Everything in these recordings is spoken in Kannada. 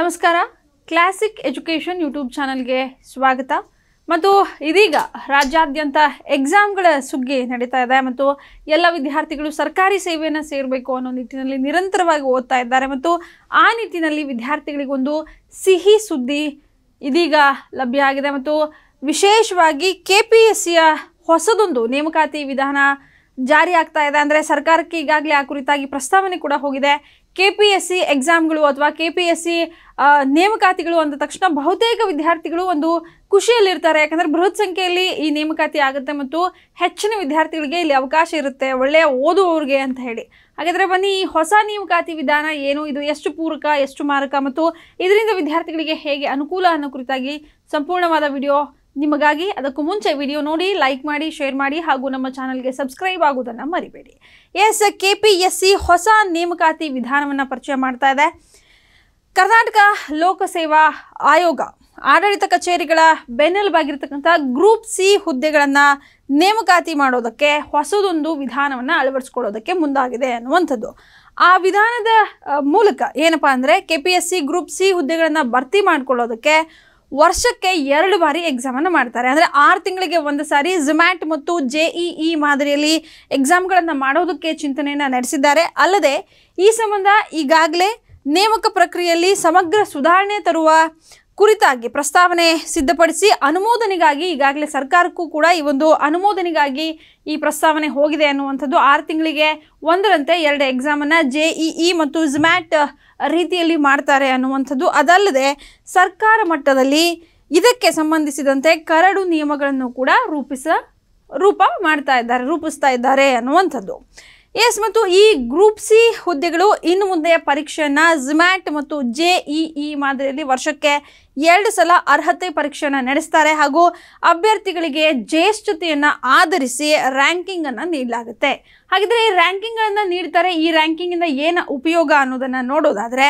ನಮಸ್ಕಾರ ಕ್ಲಾಸಿಕ್ ಎಜುಕೇಷನ್ ಯೂಟ್ಯೂಬ್ ಚಾನಲ್ಗೆ ಸ್ವಾಗತ ಮತ್ತು ಇದೀಗ ರಾಜ್ಯಾದ್ಯಂತ ಎಕ್ಸಾಮ್ಗಳ ಸುಗ್ಗಿ ನಡೀತಾ ಇದೆ ಮತ್ತು ಎಲ್ಲ ವಿದ್ಯಾರ್ಥಿಗಳು ಸರ್ಕಾರಿ ಸೇವೆಯನ್ನು ಸೇರಬೇಕು ಅನ್ನೋ ನಿಟ್ಟಿನಲ್ಲಿ ನಿರಂತರವಾಗಿ ಓದ್ತಾ ಇದ್ದಾರೆ ಮತ್ತು ಆ ನಿಟ್ಟಿನಲ್ಲಿ ವಿದ್ಯಾರ್ಥಿಗಳಿಗೊಂದು ಸಿಹಿ ಸುದ್ದಿ ಇದೀಗ ಲಭ್ಯ ಆಗಿದೆ ಮತ್ತು ವಿಶೇಷವಾಗಿ ಕೆ ಪಿ ಎಸ್ ಸಿಯ ಹೊಸದೊಂದು ನೇಮಕಾತಿ ವಿಧಾನ ಜಾರಿ ಆಗ್ತಾ ಇದೆ ಅಂದರೆ ಸರ್ಕಾರಕ್ಕೆ ಈಗಾಗಲೇ ಆ ಕುರಿತಾಗಿ ಪ್ರಸ್ತಾವನೆ ಕೂಡ ಹೋಗಿದೆ ಕೆ ಪಿ ಎಸ್ ಸಿ ಎಕ್ಸಾಮ್ಗಳು ಅಥವಾ ಕೆ ಪಿ ಎಸ್ ಸಿ ನೇಮಕಾತಿಗಳು ಅಂದ ತಕ್ಷಣ ಬಹುತೇಕ ವಿದ್ಯಾರ್ಥಿಗಳು ಒಂದು ಖುಷಿಯಲ್ಲಿರ್ತಾರೆ ಯಾಕಂದರೆ ಬೃಹತ್ ಸಂಖ್ಯೆಯಲ್ಲಿ ಈ ನೇಮಕಾತಿ ಆಗುತ್ತೆ ಮತ್ತು ಹೆಚ್ಚಿನ ವಿದ್ಯಾರ್ಥಿಗಳಿಗೆ ಇಲ್ಲಿ ಅವಕಾಶ ಇರುತ್ತೆ ಒಳ್ಳೆಯ ಓದುವವ್ರಿಗೆ ಅಂತ ಹೇಳಿ ಹಾಗಾದರೆ ಬನ್ನಿ ಈ ಹೊಸ ನೇಮಕಾತಿ ವಿಧಾನ ಏನು ಇದು ಎಷ್ಟು ಪೂರಕ ಎಷ್ಟು ಮಾರಕ ಮತ್ತು ಇದರಿಂದ ವಿದ್ಯಾರ್ಥಿಗಳಿಗೆ ಹೇಗೆ ಅನುಕೂಲ ಅನ್ನೋ ಕುರಿತಾಗಿ ಸಂಪೂರ್ಣವಾದ ವಿಡಿಯೋ ನಿಮಗಾಗಿ ಅದಕ್ಕೂ ಮುಂಚೆ ವಿಡಿಯೋ ನೋಡಿ ಲೈಕ್ ಮಾಡಿ ಶೇರ್ ಮಾಡಿ ಹಾಗೂ ನಮ್ಮ ಚಾನಲ್ಗೆ ಸಬ್ಸ್ಕ್ರೈಬ್ ಆಗುವುದನ್ನು ಮರಿಬೇಡಿ S K P S C ಹೊಸ ನೇಮಕಾತಿ ವಿಧಾನವನ್ನು ಪರಿಚಯ ಮಾಡ್ತಾ ಇದೆ ಕರ್ನಾಟಕ ಲೋಕಸೇವಾ ಆಯೋಗ ಆಡಳಿತ ಕಚೇರಿಗಳ ಬೆನ್ನೆಲುಬಾಗಿರ್ತಕ್ಕಂಥ ಗ್ರೂಪ್ ಸಿ ಹುದ್ದೆಗಳನ್ನು ನೇಮಕಾತಿ ಮಾಡೋದಕ್ಕೆ ಹೊಸದೊಂದು ವಿಧಾನವನ್ನು ಅಳವಡಿಸ್ಕೊಳ್ಳೋದಕ್ಕೆ ಮುಂದಾಗಿದೆ ಅನ್ನುವಂಥದ್ದು ಆ ವಿಧಾನದ ಮೂಲಕ ಏನಪ್ಪಾ ಅಂದರೆ K P S C group C ಹುದ್ದೆಗಳನ್ನು ಭರ್ತಿ ಮಾಡಿಕೊಳ್ಳೋದಕ್ಕೆ ವರ್ಷಕ್ಕೆ ಎರಡು ಬಾರಿ ಎಕ್ಸಾಮನ್ನು ಮಾಡ್ತಾರೆ ಅಂದರೆ ಆರು ತಿಂಗಳಿಗೆ ಒಂದು ಸಾರಿ ಝುಮ್ಯಾಟ್ ಮತ್ತು ಜೆ ಇ e e ಮಾದರಿಯಲ್ಲಿ ಎಕ್ಸಾಮ್ಗಳನ್ನು ಮಾಡೋದಕ್ಕೆ ಚಿಂತನೆಯನ್ನು ನಡೆಸಿದ್ದಾರೆ ಅಲ್ಲದೆ ಈ ಸಂಬಂಧ ಈಗಾಗಲೇ ನೇಮಕ ಪ್ರಕ್ರಿಯೆಯಲ್ಲಿ ಸಮಗ್ರ ಸುಧಾರಣೆ ತರುವ ಕುರಿತಾಗಿ ಪ್ರಸ್ತಾವನೆ ಸಿದ್ಧಪಡಿಸಿ ಅನುಮೋದನೆಗಾಗಿ ಈಗಾಗಲೇ ಸರ್ಕಾರಕ್ಕೂ ಕೂಡ ಈ ಒಂದು ಅನುಮೋದನೆಗಾಗಿ ಈ ಪ್ರಸ್ತಾವನೆ ಹೋಗಿದೆ ಅನ್ನುವಂಥದ್ದು ಆರು ತಿಂಗಳಿಗೆ ಒಂದರಂತೆ ಎರಡು ಎಕ್ಸಾಮನ್ನು ಜೆ ಇ ಮತ್ತು ಝ್ಮ್ಯಾಟ್ ರೀತಿಯಲ್ಲಿ ಮಾಡ್ತಾರೆ ಅನ್ನುವಂಥದ್ದು ಅದಲ್ಲದೆ ಸರ್ಕಾರ ಮಟ್ಟದಲ್ಲಿ ಇದಕ್ಕೆ ಸಂಬಂಧಿಸಿದಂತೆ ಕರಡು ನಿಯಮಗಳನ್ನು ಕೂಡ ರೂಪಿಸ ರೂಪ ಮಾಡ್ತಾ ಇದ್ದಾರೆ ರೂಪಿಸ್ತಾ ಇದ್ದಾರೆ ಅನ್ನುವಂಥದ್ದು ಎಸ್ ಮತ್ತು ಈ ಗ್ರೂಪ್ ಸಿ ಹುದ್ದೆಗಳು ಇನ್ನು ಮುಂದೆಯ ಪರೀಕ್ಷೆಯನ್ನು ಝಿಮ್ಯಾಟ್ ಮತ್ತು ಜೆ ಇ e e ಮಾದರಿಯಲ್ಲಿ ವರ್ಷಕ್ಕೆ ಎರಡು ಸಲ ಅರ್ಹತೆ ಪರೀಕ್ಷೆಯನ್ನು ನಡೆಸ್ತಾರೆ ಹಾಗೂ ಅಭ್ಯರ್ಥಿಗಳಿಗೆ ಜ್ಯೇಷ್ಠತೆಯನ್ನು ಆಧರಿಸಿ ರ್ಯಾಂಕಿಂಗನ್ನು ನೀಡಲಾಗುತ್ತೆ ಹಾಗಿದ್ರೆ ಈ ರ್ಯಾಂಕಿಂಗ್ಗಳನ್ನು ನೀಡ್ತಾರೆ ಈ ರ್ಯಾಂಕಿಂಗಿಂದ ಏನು ಉಪಯೋಗ ಅನ್ನೋದನ್ನು ನೋಡೋದಾದರೆ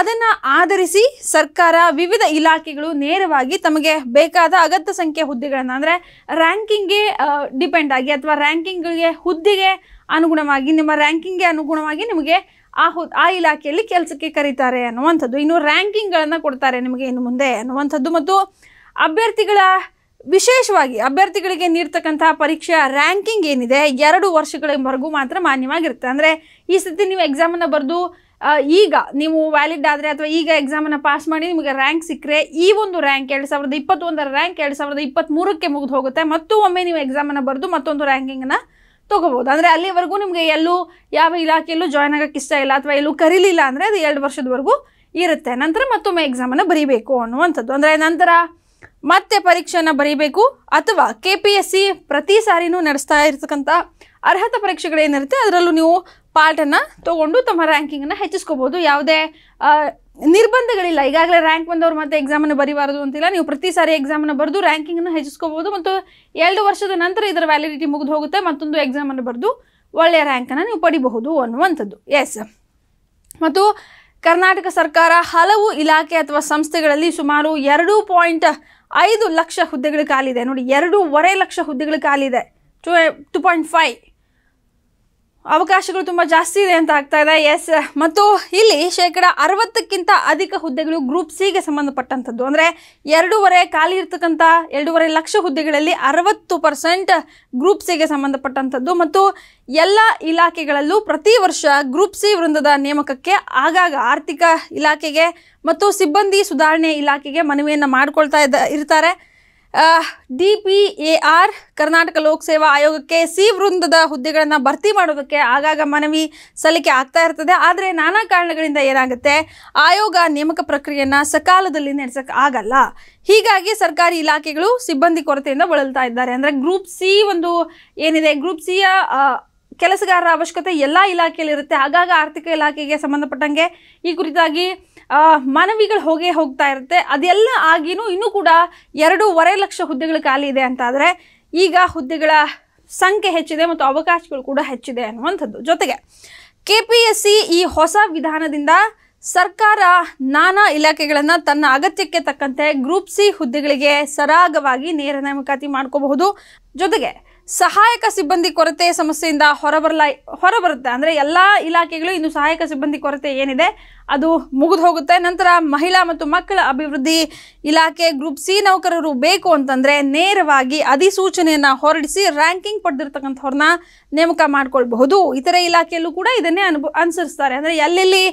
ಅದನ್ನು ಆಧರಿಸಿ ಸರ್ಕಾರ ವಿವಿಧ ಇಲಾಖೆಗಳು ನೇರವಾಗಿ ತಮಗೆ ಬೇಕಾದ ಅಗತ್ಯ ಸಂಖ್ಯೆ ಹುದ್ದೆಗಳನ್ನು ಅಂದರೆ ರ್ಯಾಂಕಿಂಗ್ಗೆ ಡಿಪೆಂಡ್ ಆಗಿ ಅಥವಾ ರ್ಯಾಂಕಿಂಗ್ಗೆ ಹುದ್ದೆಗೆ ಅನುಗುಣವಾಗಿ ನಿಮ್ಮ ರ್ಯಾಂಕಿಂಗ್ಗೆ ಅನುಗುಣವಾಗಿ ನಿಮಗೆ ಆ ಹೊ ಆ ಇಲಾಖೆಯಲ್ಲಿ ಕೆಲಸಕ್ಕೆ ಕರೀತಾರೆ ಅನ್ನುವಂಥದ್ದು ಇನ್ನು ರ್ಯಾಂಕಿಂಗ್ಗಳನ್ನು ಕೊಡ್ತಾರೆ ನಿಮಗೆ ಇನ್ನು ಮುಂದೆ ಅನ್ನುವಂಥದ್ದು ಮತ್ತು ಅಭ್ಯರ್ಥಿಗಳ ವಿಶೇಷವಾಗಿ ಅಭ್ಯರ್ಥಿಗಳಿಗೆ ನೀಡ್ತಕ್ಕಂತಹ ಪರೀಕ್ಷೆ ರ್ಯಾಂಕಿಂಗ್ ಏನಿದೆ ಎರಡು ವರ್ಷಗಳವರೆಗೂ ಮಾತ್ರ ಮಾನ್ಯವಾಗಿರುತ್ತೆ ಅಂದರೆ ಈ ಸತಿ ನೀವು ಎಕ್ಸಾಮನ್ನು ಬರೆದು ಈಗ ನೀವು ವ್ಯಾಲಿಡ್ ಆದರೆ ಅಥವಾ ಈಗ ಎಕ್ಸಾಮನ್ನು ಪಾಸ್ ಮಾಡಿ ನಿಮಗೆ ರ್ಯಾಂಕ್ ಸಿಕ್ಕರೆ ಈ ಒಂದು ರ್ಯಾಂಕ್ ಎರಡು ಸಾವಿರದ ಇಪ್ಪತ್ತೊಂದರ ರ್ಯಾಂಕ್ ಎರಡು ಸಾವಿರದ ಇಪ್ಪತ್ತ್ಮೂರಕ್ಕೆ ಮುಗಿದು ಹೋಗುತ್ತೆ ಮತ್ತು ಒಮ್ಮೆ ನೀವು ಎಕ್ಸಾಮನ್ನು ಬರೆದು ಮತ್ತೊಂದು ರ್ಯಾಂಕಿಂಗನ್ನು ತೊಗೋಬೋದು ಅಂದರೆ ಅಲ್ಲಿವರೆಗೂ ನಿಮಗೆ ಎಲ್ಲೂ ಯಾವ ಇಲಾಖೆಯಲ್ಲೂ ಜಾಯ್ನ್ ಆಗೋಕ್ಕೆ ಇಷ್ಟ ಇಲ್ಲ ಅಥವಾ ಎಲ್ಲೂ ಕರೀಲಿಲ್ಲ ಅಂದರೆ ಅದು ಎರಡು ವರ್ಷದವರೆಗೂ ಇರುತ್ತೆ ನಂತರ ಮತ್ತೊಮ್ಮೆ ಎಕ್ಸಾಮನ್ನು ಬರೀಬೇಕು ಅನ್ನುವಂಥದ್ದು ಅಂದರೆ ನಂತರ ಮತ್ತೆ ಪರೀಕ್ಷೆಯನ್ನು ಬರೀಬೇಕು ಅಥವಾ ಕೆ ಪಿ ಎಸ್ ಸಿ ಪ್ರತಿ ಸಾರಿನೂ ನಡೆಸ್ತಾ ಇರತಕ್ಕಂಥ ಅರ್ಹತಾ ಪರೀಕ್ಷೆಗಳೇನಿರುತ್ತೆ ಅದರಲ್ಲೂ ನೀವು ಪಾರ್ಟನ್ನು ತೊಗೊಂಡು ತಮ್ಮ ರ್ಯಾಂಕಿಂಗನ್ನು ಹೆಚ್ಚಿಸ್ಕೋಬೋದು ಯಾವುದೇ ನಿರ್ಬಂಧಗಳಿಲ್ಲ ಈಗಾಗಲೇ ರ್ಯಾಂಕ್ ಬಂದವರು ಮತ್ತೆ ಎಕ್ಸಾಮನ್ನು ಬರಿಬಾರದು ಅಂತಿಲ್ಲ ನೀವು ಪ್ರತಿ ಸಾರಿ ಎಕ್ಸಾಮನ್ನು ಬರೆದು ರ್ಯಾಂಕಿಂಗನ್ನು ಹೆಚ್ಚಿಸ್ಕೋಬೋದು ಮತ್ತು ಎರಡು ವರ್ಷದ ನಂತರ ಇದರ ವ್ಯಾಲಿಡಿಟಿ ಮುಗಿದು ಹೋಗುತ್ತೆ ಮತ್ತೊಂದು ಎಕ್ಸಾಮನ್ನು ಬರೆದು ಒಳ್ಳೆಯ ರ್ಯಾಂಕನ್ನು ನೀವು ಪಡಿಬಹುದು ಅನ್ನುವಂಥದ್ದು ಎಸ್ ಮತ್ತು ಕರ್ನಾಟಕ ಸರ್ಕಾರ ಹಲವು ಇಲಾಖೆ ಅಥವಾ ಸಂಸ್ಥೆಗಳಲ್ಲಿ ಸುಮಾರು ಎರಡು ಪಾಯಿಂಟ್ ಐದು ಲಕ್ಷ ಹುದ್ದೆಗಳು ಕಾಲಿದೆ ನೋಡಿ ಎರಡೂವರೆ ಲಕ್ಷ ಹುದ್ದೆಗಳು ಕಾಲಿದೆ ಟು ಟು ಪಾಯಿಂಟ್ ಫೈವ್ ಅವಕಾಶಗಳು ತುಂಬ ಜಾಸ್ತಿ ಇದೆ ಅಂತ ಆಗ್ತಾ ಇದೆ ಎಸ್ ಮತ್ತು ಇಲ್ಲಿ ಶೇಕಡ ಅರವತ್ತಕ್ಕಿಂತ ಅಧಿಕ ಹುದ್ದೆಗಳು ಗ್ರೂಪ್ ಸಿಗೆ ಸಂಬಂಧಪಟ್ಟಂಥದ್ದು ಅಂದರೆ ಎರಡೂವರೆ ಖಾಲಿ ಇರ್ತಕ್ಕಂಥ ಎರಡೂವರೆ ಲಕ್ಷ ಹುದ್ದೆಗಳಲ್ಲಿ ಅರವತ್ತು ಪರ್ಸೆಂಟ್ ಗ್ರೂಪ್ ಗೆ ಸಂಬಂಧಪಟ್ಟಂಥದ್ದು ಮತ್ತು ಎಲ್ಲ ಇಲಾಖೆಗಳಲ್ಲೂ ಪ್ರತಿ ವರ್ಷ ಗ್ರೂಪ್ ಸಿ ವೃಂದದ ನೇಮಕಕ್ಕೆ ಆಗಾಗ ಆರ್ಥಿಕ ಇಲಾಖೆಗೆ ಮತ್ತು ಸಿಬ್ಬಂದಿ ಸುಧಾರಣೆ ಇಲಾಖೆಗೆ ಮನವಿಯನ್ನು ಮಾಡಿಕೊಳ್ತಾ ಇರ್ತಾರೆ D P A R Karnataka ಲೋಕಸೇವಾ ಆಯೋಗಕ್ಕೆ ಸಿ ವೃಂದದ ಹುದ್ದೆಗಳನ್ನು ಭರ್ತಿ ಮಾಡೋದಕ್ಕೆ ಆಗಾಗ ಮನವಿ ಸಲ್ಲಿಕೆ ಆಗ್ತಾ ಇರ್ತದೆ ಆದರೆ ನಾನಾ ಕಾರಣಗಳಿಂದ ಏನಾಗುತ್ತೆ ಆಯೋಗ ನೇಮಕ ಪ್ರಕ್ರಿಯೆಯನ್ನು ಸಕಾಲದಲ್ಲಿ ನಡೆಸಕ್ಕೆ ಆಗಲ್ಲ ಹೀಗಾಗಿ ಸರ್ಕಾರಿ ಇಲಾಖೆಗಳು ಸಿಬ್ಬಂದಿ ಕೊರತೆಯಿಂದ ಬಳಲ್ತಾ ಇದ್ದಾರೆ ಅಂದರೆ ಗ್ರೂಪ್ ಸಿ ಒಂದು ಏನಿದೆ ಗ್ರೂಪ್ ಯ ಕೆಲಸಗಾರರ ಅವಶ್ಯಕತೆ ಎಲ್ಲ ಇರುತ್ತೆ ಆಗಾಗ ಆರ್ಥಿಕ ಇಲಾಖೆಗೆ ಸಂಬಂಧಪಟ್ಟಂಗೆ ಈ ಕುರಿತಾಗಿ ಮನವಿಗಳು ಹೋಗೇ ಹೋಗ್ತಾ ಇರುತ್ತೆ ಅದೆಲ್ಲ ಆಗಿನೂ ಇನ್ನೂ ಕೂಡ ಎರಡೂವರೆ ಲಕ್ಷ ಹುದ್ದೆಗಳು ಖಾಲಿ ಇದೆ ಅಂತಾದರೆ ಈಗ ಹುದ್ದೆಗಳ ಸಂಖ್ಯೆ ಹೆಚ್ಚಿದೆ ಮತ್ತು ಅವಕಾಶಗಳು ಕೂಡ ಹೆಚ್ಚಿದೆ ಅನ್ನುವಂಥದ್ದು ಜೊತೆಗೆ ಕೆ ಪಿ ಎಸ್ ಸಿ ಈ ಹೊಸ ವಿಧಾನದಿಂದ ಸರ್ಕಾರ ನಾನಾ ಇಲಾಖೆಗಳನ್ನು ತನ್ನ ಅಗತ್ಯಕ್ಕೆ ತಕ್ಕಂತೆ ಗ್ರೂಪ್ ಸಿ ಹುದ್ದೆಗಳಿಗೆ ಸರಾಗವಾಗಿ ನೇರ ನೇಮಕಾತಿ ಮಾಡ್ಕೋಬಹುದು ಜೊತೆಗೆ ಸಹಾಯಕ ಸಿಬ್ಬಂದಿ ಕೊರತೆ ಸಮಸ್ಯೆಯಿಂದ ಹೊರಬರಲ ಹೊರಬರುತ್ತೆ ಅಂದರೆ ಎಲ್ಲ ಇಲಾಖೆಗಳು ಇನ್ನು ಸಹಾಯಕ ಸಿಬ್ಬಂದಿ ಕೊರತೆ ಏನಿದೆ ಅದು ಮುಗಿದು ಹೋಗುತ್ತೆ ನಂತರ ಮಹಿಳಾ ಮತ್ತು ಮಕ್ಕಳ ಅಭಿವೃದ್ಧಿ ಇಲಾಖೆ ಗ್ರೂಪ್ ಸಿ ನೌಕರರು ಬೇಕು ಅಂತಂದರೆ ನೇರವಾಗಿ ಅಧಿಸೂಚನೆಯನ್ನು ಹೊರಡಿಸಿ ರ್ಯಾಂಕಿಂಗ್ ಪಡೆದಿರ್ತಕ್ಕಂಥವ್ರನ್ನ ನೇಮಕ ಮಾಡ್ಕೊಳ್ಬಹುದು ಇತರೆ ಇಲಾಖೆಯಲ್ಲೂ ಕೂಡ ಇದನ್ನೇ ಅನುಭವ ಅನುಸರಿಸ್ತಾರೆ ಅಂದರೆ ಎಲ್ಲೆಲ್ಲಿ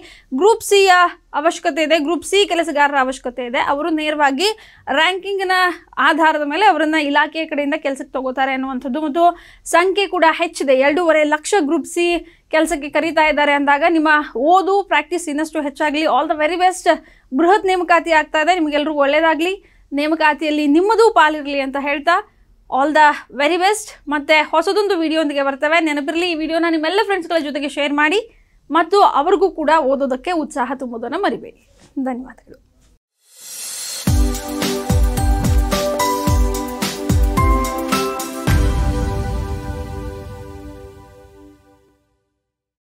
ಗ್ರೂಪ್ ಸಿಯ ಅವಶ್ಯಕತೆ ಇದೆ ಗ್ರೂಪ್ ಸಿ ಕೆಲಸಗಾರರ ಅವಶ್ಯಕತೆ ಇದೆ ಅವರು ನೇರವಾಗಿ ರ್ಯಾಂಕಿಂಗ್ನ ಆಧಾರದ ಮೇಲೆ ಅವರನ್ನು ಇಲಾಖೆಯ ಕಡೆಯಿಂದ ಕೆಲಸಕ್ಕೆ ತಗೋತಾರೆ ಅನ್ನುವಂಥದ್ದು ಮತ್ತು ಸಂಖ್ಯೆ ಕೂಡ ಹೆಚ್ಚಿದೆ ಎರಡೂವರೆ ಲಕ್ಷ ಗ್ರೂಪ್ ಸಿ ಕೆಲಸಕ್ಕೆ ಕರೀತಾ ಇದ್ದಾರೆ ಅಂದಾಗ ನಿಮ್ಮ ಓದು ಪ್ರಾಕ್ಟೀಸ್ ಇನ್ನಷ್ಟು ಹೆಚ್ಚಾಗಲಿ ಆಲ್ ದ ವೆರಿ ಬೆಸ್ಟ್ ಬೃಹತ್ ನೇಮಕಾತಿ ಆಗ್ತಾ ಇದೆ ನಿಮಗೆಲ್ರಿಗೂ ಒಳ್ಳೆಯದಾಗಲಿ ನೇಮಕಾತಿಯಲ್ಲಿ ನಿಮ್ಮದೂ ಪಾಲಿರಲಿ ಅಂತ ಹೇಳ್ತಾ ಆಲ್ ದ ವೆರಿ ಬೆಸ್ಟ್ ಮತ್ತು ಹೊಸದೊಂದು ವಿಡಿಯೋಂದಿಗೆ ಬರ್ತವೆ ನೆನಪಿರಲಿ ಈ ವಿಡಿಯೋನ ನಿಮ್ಮೆಲ್ಲ ಫ್ರೆಂಡ್ಸ್ಗಳ ಜೊತೆಗೆ ಶೇರ್ ಮಾಡಿ ಮತ್ತು ಅವ್ರಿಗೂ ಕೂಡ ಓದೋದಕ್ಕೆ ಉತ್ಸಾಹ ತುಂಬೋದನ್ನು ಮರಿಬೇಡಿ ಧನ್ಯವಾದಗಳು